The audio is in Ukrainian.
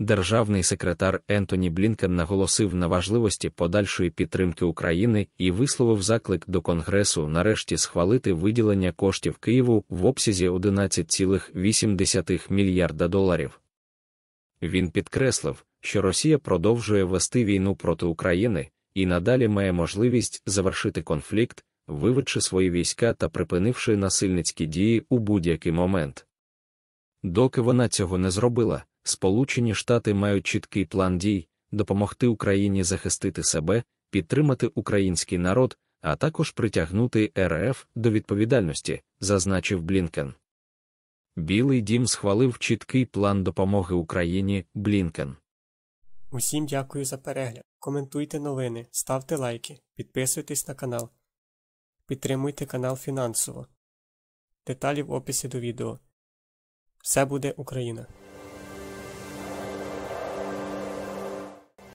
Державний секретар Ентоні Блінкен наголосив на важливості подальшої підтримки України і висловив заклик до Конгресу нарешті схвалити виділення коштів Києву в обсязі 11,8 мільярда доларів. Він підкреслив, що Росія продовжує вести війну проти України і надалі має можливість завершити конфлікт, виведши свої війська та припинивши насильницькі дії у будь-який момент. Доки вона цього не зробила. Сполучені Штати мають чіткий план дій допомогти Україні захистити себе, підтримати український народ, а також притягнути РФ до відповідальності, зазначив Блінкен. Білий дім схвалив чіткий план допомоги Україні Блінкен. Усім дякую за перегляд. Коментуйте новини, ставте лайки, підписуйтесь на канал. Підтримуйте канал фінансово. Деталі в описі до відео. Все буде Україна!